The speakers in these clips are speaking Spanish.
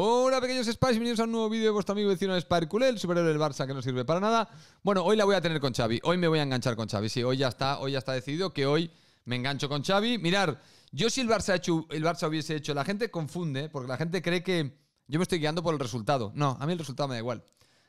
Hola pequeños Spice, bienvenidos a un nuevo vídeo de vuestro amigo vecino Sparkule, el superhéroe del Barça que no sirve para nada. Bueno, hoy la voy a tener con Xavi, hoy me voy a enganchar con Xavi, sí, hoy ya está, hoy ya está decidido que hoy me engancho con Xavi. Mirad, yo si el Barça, el Barça hubiese hecho, la gente confunde, porque la gente cree que yo me estoy guiando por el resultado. No, a mí el resultado me da igual.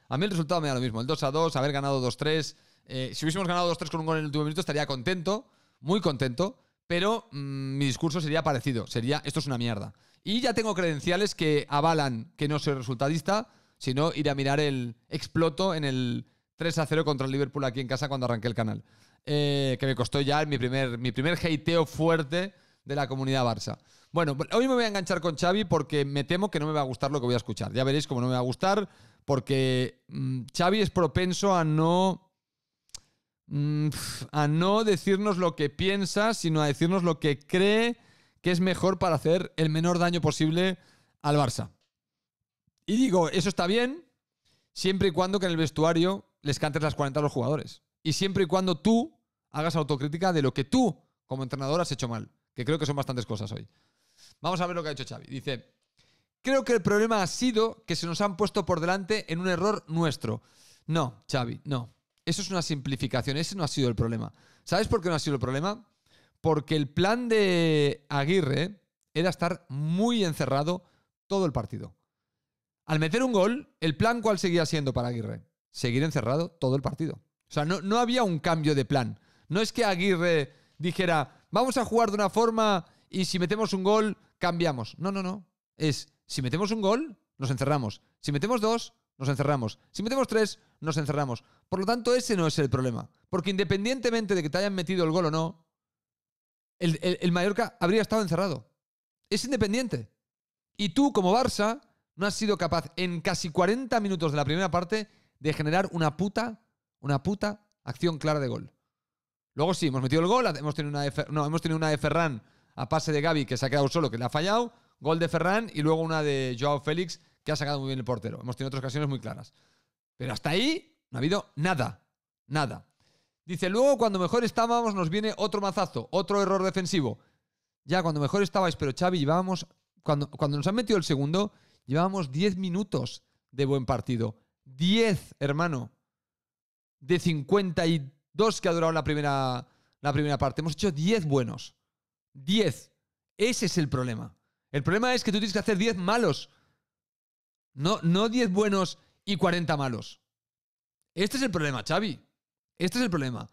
A mí el resultado me da lo mismo, el 2 a 2, haber ganado 2-3. Eh, si hubiésemos ganado 2-3 con un gol en el último minuto estaría contento, muy contento pero mm, mi discurso sería parecido, sería esto es una mierda. Y ya tengo credenciales que avalan que no soy resultadista, sino ir a mirar el exploto en el 3 a 0 contra el Liverpool aquí en casa cuando arranqué el canal. Eh, que me costó ya mi primer, mi primer hateo fuerte de la comunidad Barça. Bueno, pues, hoy me voy a enganchar con Xavi porque me temo que no me va a gustar lo que voy a escuchar. Ya veréis cómo no me va a gustar porque mm, Xavi es propenso a no Mm, a no decirnos lo que piensa, sino a decirnos lo que cree que es mejor para hacer el menor daño posible al Barça. Y digo, eso está bien siempre y cuando que en el vestuario les cantes las 40 a los jugadores. Y siempre y cuando tú hagas autocrítica de lo que tú como entrenador has hecho mal, que creo que son bastantes cosas hoy. Vamos a ver lo que ha hecho Xavi. Dice, creo que el problema ha sido que se nos han puesto por delante en un error nuestro. No, Xavi, no. Eso es una simplificación, ese no ha sido el problema. ¿Sabes por qué no ha sido el problema? Porque el plan de Aguirre era estar muy encerrado todo el partido. Al meter un gol, el plan cuál seguía siendo para Aguirre? Seguir encerrado todo el partido. O sea, no, no había un cambio de plan. No es que Aguirre dijera, vamos a jugar de una forma y si metemos un gol, cambiamos. No, no, no. Es, si metemos un gol, nos encerramos. Si metemos dos, nos encerramos. Si metemos tres, nos encerramos. Por lo tanto, ese no es el problema. Porque independientemente de que te hayan metido el gol o no, el, Mallorca habría estado encerrado. Es independiente. Y tú, como Barça, no has sido capaz en casi 40 minutos de la primera parte de generar una puta, una puta acción clara de gol. Luego sí, hemos metido el gol, hemos tenido una no, hemos tenido una de Ferran a pase de Gaby que se ha quedado solo, que le ha fallado, gol de Ferran y luego una de Joao Félix que ha sacado muy bien el portero. Hemos tenido otras ocasiones muy claras. Pero hasta ahí no ha habido nada, nada. Dice, luego cuando mejor estábamos nos viene otro mazazo, otro error defensivo. Ya, cuando mejor estabais, pero Xavi, llevábamos, cuando, cuando nos han metido el segundo, llevábamos 10 minutos de buen partido. 10, hermano, de 52 que ha durado la primera, la primera parte. Hemos hecho 10 buenos. 10. Ese es el problema. El problema es que tú tienes que hacer 10 malos. No, no 10 buenos y 40 malos. Este es el problema, Xavi. Este es el problema.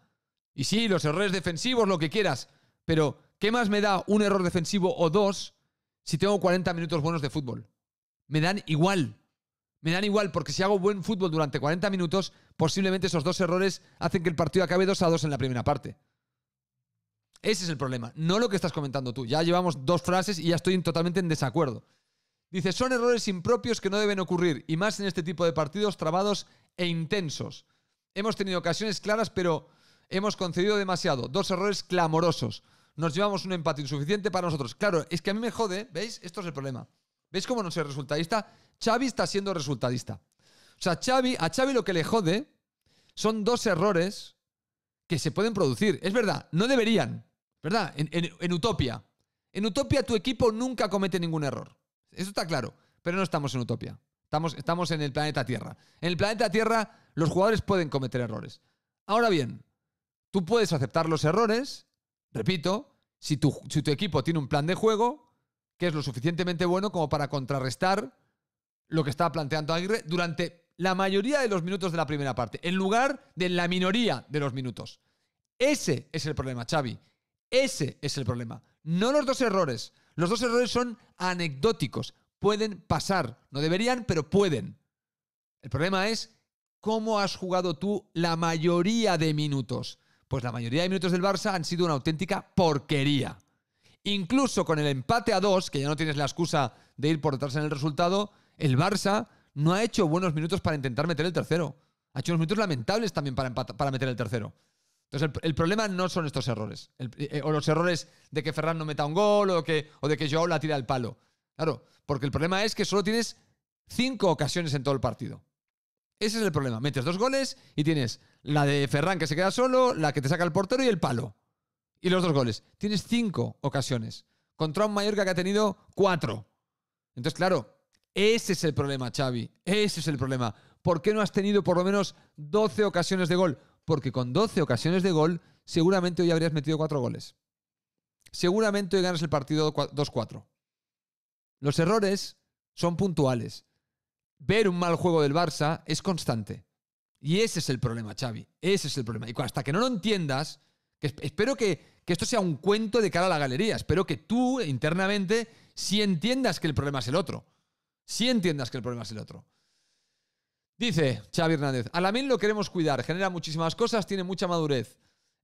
Y sí, los errores defensivos, lo que quieras, pero ¿qué más me da un error defensivo o dos si tengo 40 minutos buenos de fútbol? Me dan igual. Me dan igual, porque si hago buen fútbol durante 40 minutos, posiblemente esos dos errores hacen que el partido acabe 2 a 2 en la primera parte. Ese es el problema, no lo que estás comentando tú. Ya llevamos dos frases y ya estoy totalmente en desacuerdo. Dice, son errores impropios que no deben ocurrir, y más en este tipo de partidos trabados e intensos. Hemos tenido ocasiones claras, pero hemos concedido demasiado. Dos errores clamorosos. Nos llevamos un empate insuficiente para nosotros. Claro, es que a mí me jode, ¿veis? Esto es el problema. ¿Veis cómo no soy resultadista? Xavi está siendo resultadista. O sea, a Xavi lo que le jode son dos errores que se pueden producir. Es verdad, no deberían. ¿Verdad? En, en Utopia. En Utopia tu equipo nunca comete ningún error. Eso está claro. Pero no estamos en Utopia. Estamos, en el planeta Tierra. En el planeta Tierra los jugadores pueden cometer errores. Ahora bien, tú puedes aceptar los errores, repito, si tu, si tu equipo tiene un plan de juego que es lo suficientemente bueno como para contrarrestar lo que estaba planteando Aguirre durante la mayoría de los minutos de la primera parte, en lugar de la minoría de los minutos. Ese es el problema, Xavi. Ese es el problema. No los dos errores. Los dos errores son anecdóticos pueden pasar. No deberían, pero pueden. El problema es cómo has jugado tú la mayoría de minutos. Pues la mayoría de minutos del Barça han sido una auténtica porquería. Incluso con el empate a dos, que ya no tienes la excusa de ir por detrás en el resultado, el Barça no ha hecho buenos minutos para intentar meter el tercero. Ha hecho unos minutos lamentables también para, para meter el tercero. Entonces, el, problema no son estos errores. Eh, o los errores de que Ferran no meta un gol o, que, o de que Joao la tira al palo. Claro, porque el problema es que solo tienes cinco ocasiones en todo el partido. Ese es el problema. Metes dos goles y tienes la de Ferran que se queda solo, la que te saca el portero y el palo. Y los dos goles. Tienes cinco ocasiones. Contra un Mallorca que ha tenido cuatro. Entonces, claro, ese es el problema, Xavi. Ese es el problema. ¿Por qué no has tenido por lo menos doce ocasiones de gol? Porque con doce ocasiones de gol, seguramente hoy habrías metido cuatro goles. Seguramente hoy ganas el partido 2-4. Los errores son puntuales. Ver un mal juego del Barça es constante. Y ese es el problema, Xavi. Ese es el problema. Y hasta que no lo entiendas, espero que, esto sea un cuento de cara a la galería. Espero que tú internamente sí entiendas que el problema es el otro. Sí entiendas que el problema es el otro. Dice Xavi Hernández, a mil lo queremos cuidar, genera muchísimas cosas, tiene mucha madurez.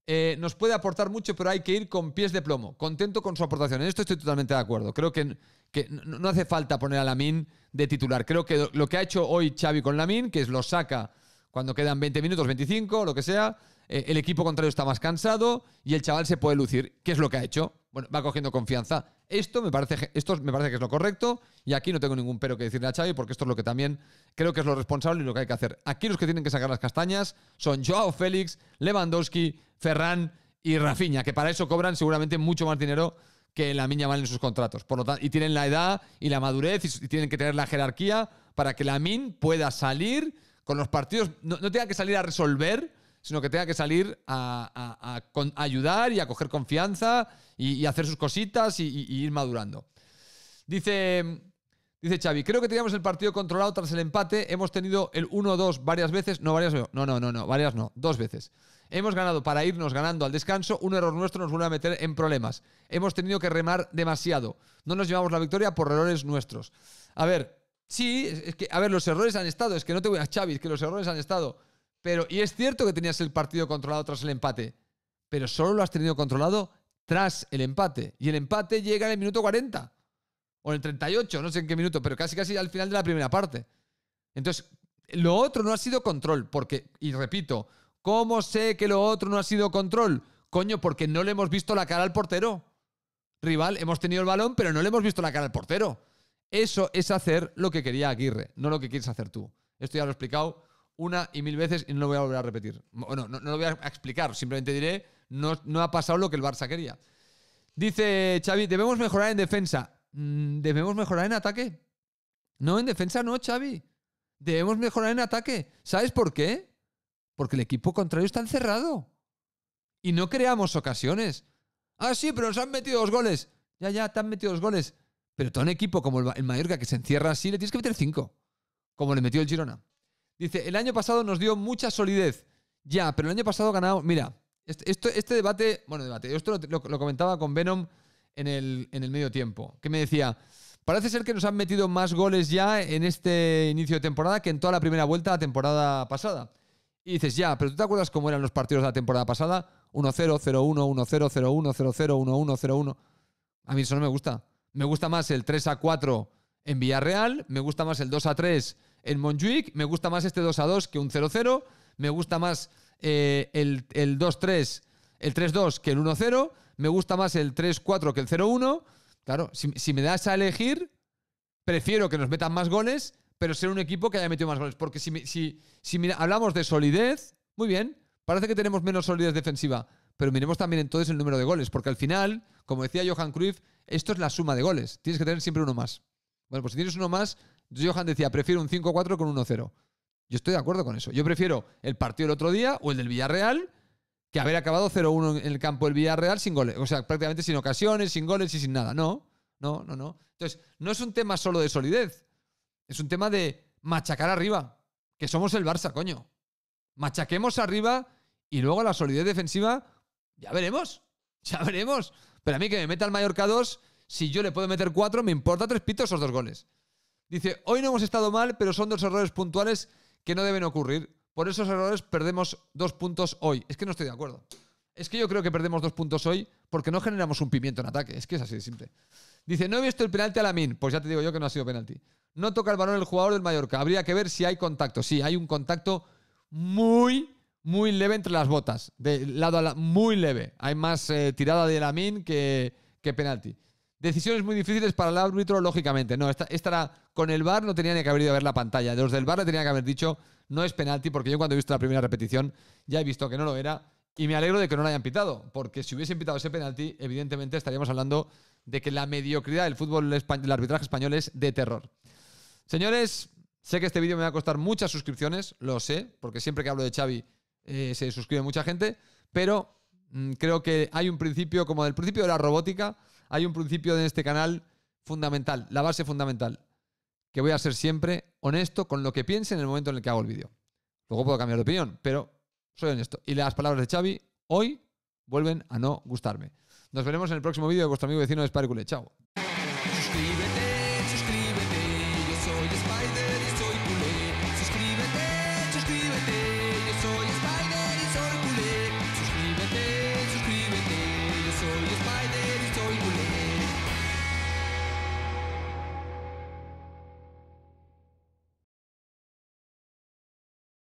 Eh, nos puede aportar mucho, pero hay que ir con pies de plomo. Contento con su aportación. En esto estoy totalmente de acuerdo. Creo que, que no hace falta poner a Lamin de titular. Creo que lo que ha hecho hoy Xavi con Lamín que es lo saca cuando quedan 20 minutos, 25, lo que sea, eh, el equipo contrario está más cansado y el chaval se puede lucir. ¿Qué es lo que ha hecho? Bueno, va cogiendo confianza. Esto me parece, esto me parece que es lo correcto y aquí no tengo ningún pero que decirle a Xavi porque esto es lo que también creo que es lo responsable y lo que hay que hacer. Aquí los que tienen que sacar las castañas son Joao Félix, Lewandowski, Ferran y Rafiña, que para eso cobran seguramente mucho más dinero que la min vale en sus contratos. Por lo tanto, y tienen la edad y la madurez y, tienen que tener la jerarquía para que la Min pueda salir con los partidos, no, tenga que salir a resolver, sino que tenga que salir a, ayudar y a coger confianza y, hacer sus cositas y, ir madurando. Dice, dice Xavi, creo que teníamos el partido controlado tras el empate, hemos tenido el 1-2 varias veces, no varias, no, no, no, no, varias no, dos veces. Hemos ganado para irnos ganando al descanso, un error nuestro nos vuelve a meter en problemas. Hemos tenido que remar demasiado. No nos llevamos la victoria por errores nuestros. A ver, sí, es que, a ver, los errores han estado, es que no te voy a Chávez, que los errores han estado. Pero, y es cierto que tenías el partido controlado tras el empate, pero solo lo has tenido controlado tras el empate. Y el empate llega en el minuto 40 o en el 38, no sé en qué minuto, pero casi casi al final de la primera parte. Entonces, lo otro no ha sido control, porque, y repito, ¿Cómo sé que lo otro no ha sido control? Coño, porque no le hemos visto la cara al portero. Rival, hemos tenido el balón, pero no le hemos visto la cara al portero. Eso es hacer lo que quería Aguirre, no lo que quieres hacer tú. Esto ya lo he explicado una y mil veces y no lo voy a volver a repetir. Bueno, no, lo voy a explicar, simplemente diré, no, no ha pasado lo que el Barça quería. Dice Xavi, debemos mejorar en defensa. Mm, ¿Debemos mejorar en ataque? No, en defensa no, Xavi. Debemos mejorar en ataque. ¿Sabes por qué? Porque el equipo contrario está encerrado. Y no creamos ocasiones. Ah, sí, pero nos han metido dos goles. Ya, ya, te han metido dos goles. Pero todo un equipo como el Mallorca que se encierra así, le tienes que meter cinco. Como le metió el Girona. Dice, el año pasado nos dio mucha solidez. Ya, pero el año pasado ganamos. Mira, este, debate, bueno, debate, esto lo, comentaba con Venom en el, en el medio tiempo, que me decía, parece ser que nos han metido más goles ya en este inicio de temporada que en toda la primera vuelta de la temporada pasada. Y dices, ya, pero ¿tú te acuerdas cómo eran los partidos de la temporada pasada? 1-0, 0-1, 1-0, 0-1, 0-0, 1-1, 0-1. A mí eso no me gusta. Me gusta más el 3-4 en Villarreal, me gusta más el 2-3 en Montjuic, me gusta más este 2-2 que un 0-0, eh, me gusta más el, 2-3, el 3-2 que el 1-0, me gusta más el 3-4 que el 0-1. Claro, si, si me das a elegir, prefiero que nos metan más goles pero ser un equipo que haya metido más goles. Porque si, si, mira, hablamos de solidez, muy bien, parece que tenemos menos solidez defensiva, pero miremos también entonces el número de goles, porque al final, como decía Johan Cruyff, esto es la suma de goles, tienes que tener siempre uno más. Bueno, pues si tienes uno más, Johan decía, prefiero un 5-4 con 1-0. Yo estoy de acuerdo con eso. Yo prefiero el partido del otro día o el del Villarreal que haber acabado 0-1 en el campo del Villarreal sin goles. O sea, prácticamente sin ocasiones, sin goles y sin nada. No, no, no, no. Entonces, no es un tema solo de solidez. Es un tema de machacar arriba, que somos el Barça, coño. Machaquemos arriba y luego la solidez defensiva, ya veremos, ya veremos. Pero a mí que me meta el Mallorca 2, si yo le puedo meter 4, me importa tres pitos esos dos goles. Dice, hoy no hemos estado mal, pero son dos errores puntuales que no deben ocurrir. Por esos errores perdemos dos puntos hoy. Es que no estoy de acuerdo. Es que yo creo que perdemos dos puntos hoy porque no generamos un pimiento en ataque. Es que es así de simple. Dice, no he visto el penalti a la min, Pues ya te digo yo que no ha sido penalti. No toca el balón el jugador del Mallorca. Habría que ver si hay contacto. Sí, hay un contacto muy, muy leve entre las botas. De lado a lado, muy leve. Hay más eh, tirada de la que, que penalti. Decisiones muy difíciles para el árbitro, lógicamente. No, esta, con el VAR no tenía ni que haber ido a ver la pantalla. Los del VAR le tenía que haber dicho, no es penalti, porque yo cuando he visto la primera repetición ya he visto que no lo era. Y me alegro de que no lo hayan pitado, porque si hubiesen pitado ese penalti, evidentemente estaríamos hablando de que la mediocridad del fútbol, del arbitraje español es de terror. Señores, sé que este vídeo me va a costar muchas suscripciones, lo sé, porque siempre que hablo de Xavi eh, se suscribe mucha gente, pero mm, creo que hay un principio, como del principio de la robótica, hay un principio en este canal fundamental, la base fundamental, que voy a ser siempre honesto con lo que piense en el momento en el que hago el vídeo. Luego puedo cambiar de opinión, pero soy honesto. Y las palabras de Xavi hoy vuelven a no gustarme. Nos veremos en el próximo vídeo de vuestro amigo vecino de Sparkle, Chao.